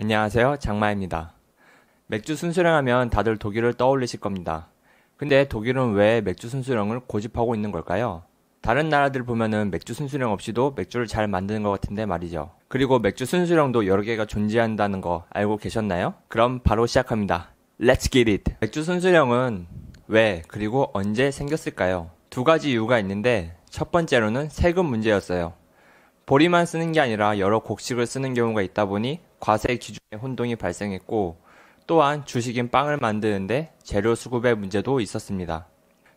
안녕하세요. 장마입니다. 맥주 순수령하면 다들 독일을 떠올리실 겁니다. 근데 독일은 왜 맥주 순수령을 고집하고 있는 걸까요? 다른 나라들 보면은 맥주 순수령 없이도 맥주를 잘 만드는 것 같은데 말이죠. 그리고 맥주 순수령도 여러 개가 존재한다는 거 알고 계셨나요? 그럼 바로 시작합니다. Let's get it! 맥주 순수령은 왜, 그리고 언제 생겼을까요? 두 가지 이유가 있는데, 첫 번째로는 세금 문제였어요. 보리만 쓰는 게 아니라 여러 곡식을 쓰는 경우가 있다 보니 과세 기준의 혼동이 발생했고 또한 주식인 빵을 만드는데 재료 수급의 문제도 있었습니다.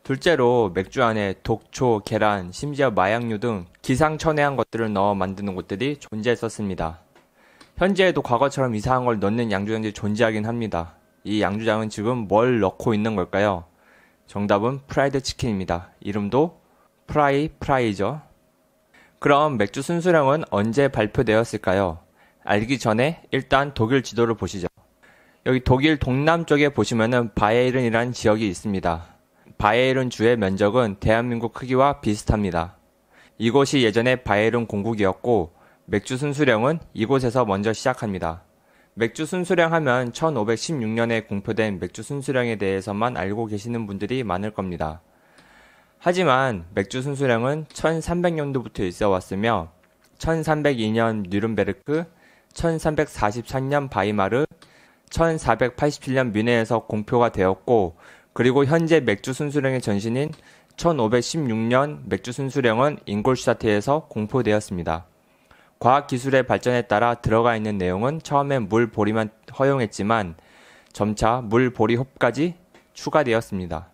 둘째로 맥주 안에 독초, 계란, 심지어 마약류 등 기상천외한 것들을 넣어 만드는 곳들이 존재했었습니다. 현재에도 과거처럼 이상한 걸 넣는 양조장들이 존재하긴 합니다. 이 양조장은 지금 뭘 넣고 있는 걸까요? 정답은 프라이드 치킨입니다. 이름도 프라이 프라이죠. 그럼 맥주 순수령은 언제 발표되었을까요? 알기 전에 일단 독일 지도를 보시죠. 여기 독일 동남쪽에 보시면은 바이에른이라는 지역이 있습니다. 바이에른 주의 면적은 대한민국 크기와 비슷합니다. 이곳이 예전에 바이에른 공국이었고 맥주 순수령은 이곳에서 먼저 시작합니다. 맥주 순수령 하면 1516년에 공표된 맥주 순수령에 대해서만 알고 계시는 분들이 많을 겁니다. 하지만 맥주 순수량은 1300년도부터 있어 왔으며 1302년 뉴른베르크, 1343년 바이마르, 1487년 뮌헨에서 공표가 되었고 그리고 현재 맥주 순수량의 전신인 1516년 맥주 순수령은 인골슈타트에서 공포되었습니다. 과학 기술의 발전에 따라 들어가 있는 내용은 처음엔 물 보리만 허용했지만 점차 물 보리 홉까지 추가되었습니다.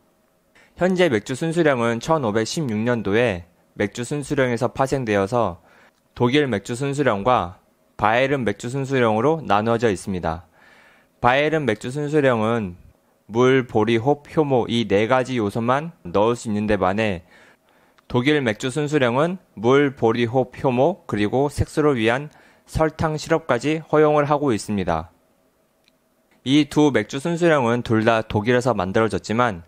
현재 맥주 순수령은 1516년도에 맥주 순수령에서 파생되어서 독일 맥주 순수령과 바에른 맥주 순수령으로 나누어져 있습니다. 바에른 맥주 순수령은 물, 보리, 홉, 효모 이 네 가지 요소만 넣을 수 있는데 반해 독일 맥주 순수령은 물, 보리, 홉, 효모 그리고 색소를 위한 설탕 시럽까지 허용을 하고 있습니다. 이 두 맥주 순수령은 둘 다 독일에서 만들어졌지만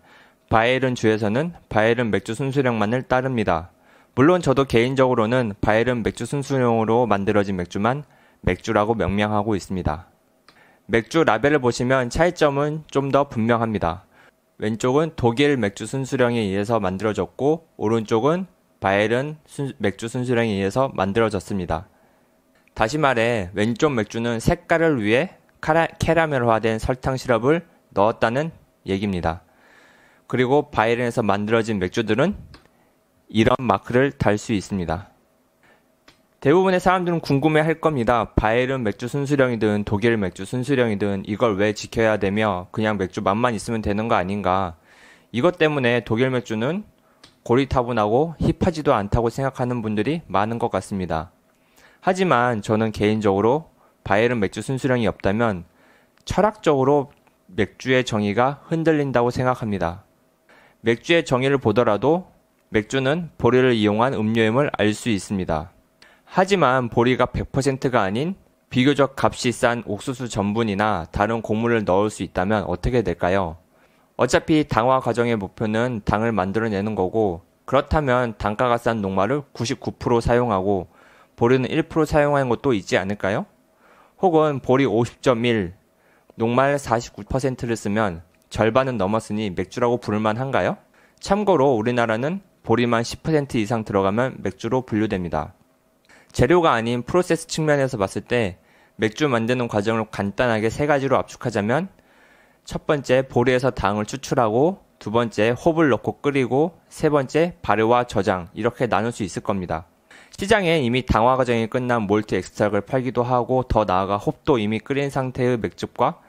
바이에른 주에서는 바이에른 맥주 순수령만을 따릅니다. 물론 저도 개인적으로는 바이에른 맥주 순수령으로 만들어진 맥주만 맥주라고 명명하고 있습니다. 맥주 라벨을 보시면 차이점은 좀 더 분명합니다. 왼쪽은 독일 맥주 순수령에 의해서 만들어졌고 오른쪽은 바이에른 맥주 순수령에 의해서 만들어졌습니다. 다시 말해 왼쪽 맥주는 색깔을 위해 카라, 캐러멜화된 설탕 시럽을 넣었다는 얘기입니다. 그리고 바이른에서 만들어진 맥주들은 이런 마크를 달 수 있습니다. 대부분의 사람들은 궁금해 할 겁니다. 바이른 맥주 순수령이든 독일 맥주 순수령이든 이걸 왜 지켜야 되며 그냥 맥주 맛만 있으면 되는 거 아닌가. 이것 때문에 독일 맥주는 고리타분하고 힙하지도 않다고 생각하는 분들이 많은 것 같습니다. 하지만 저는 개인적으로 바이른 맥주 순수령이 없다면 철학적으로 맥주의 정의가 흔들린다고 생각합니다. 맥주의 정의를 보더라도 맥주는 보리를 이용한 음료임을 알 수 있습니다. 하지만 보리가 100%가 아닌 비교적 값이 싼 옥수수 전분이나 다른 곡물을 넣을 수 있다면 어떻게 될까요? 어차피 당화 과정의 목표는 당을 만들어내는 거고 그렇다면 단가가 싼 녹말을 99% 사용하고 보리는 1% 사용하는 것도 있지 않을까요? 혹은 보리 50.1, 녹말 49%를 쓰면 절반은 넘었으니 맥주라고 부를만 한가요? 참고로 우리나라는 보리만 10% 이상 들어가면 맥주로 분류됩니다. 재료가 아닌 프로세스 측면에서 봤을 때 맥주 만드는 과정을 간단하게 세 가지로 압축하자면 첫 번째 보리에서 당을 추출하고 두 번째 홉을 넣고 끓이고 세 번째 발효와 저장 이렇게 나눌 수 있을 겁니다. 시장에 이미 당화 과정이 끝난 몰트 엑스트랙을 팔기도 하고 더 나아가 홉도 이미 끓인 상태의 맥주과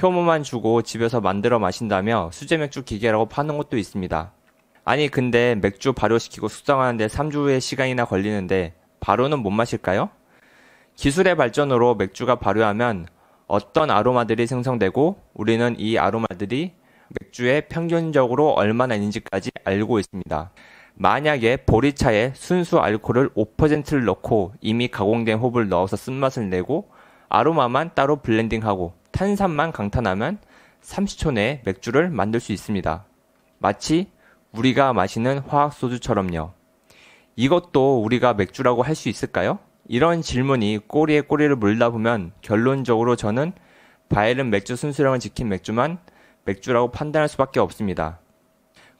효모만 주고 집에서 만들어 마신다며 수제 맥주 기계라고 파는 곳도 있습니다. 아니 근데 맥주 발효시키고 숙성하는데 3주 후에 시간이나 걸리는데 바로는 못 마실까요? 기술의 발전으로 맥주가 발효하면 어떤 아로마들이 생성되고 우리는 이 아로마들이 맥주의 평균적으로 얼마나 있는지까지 알고 있습니다. 만약에 보리차에 순수 알코올을 5%를 넣고 이미 가공된 홉을 넣어서 쓴맛을 내고 아로마만 따로 블렌딩하고 탄산만 강탄하면 30초 내에 맥주를 만들 수 있습니다. 마치 우리가 마시는 화학소주처럼요. 이것도 우리가 맥주라고 할 수 있을까요? 이런 질문이 꼬리에 꼬리를 물다 보면 결론적으로 저는 바이른 맥주 순수령을 지킨 맥주만 맥주라고 판단할 수밖에 없습니다.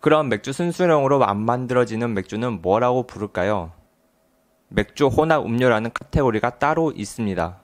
그럼 맥주 순수령으로 안 만들어지는 맥주는 뭐라고 부를까요? 맥주 혼합 음료라는 카테고리가 따로 있습니다.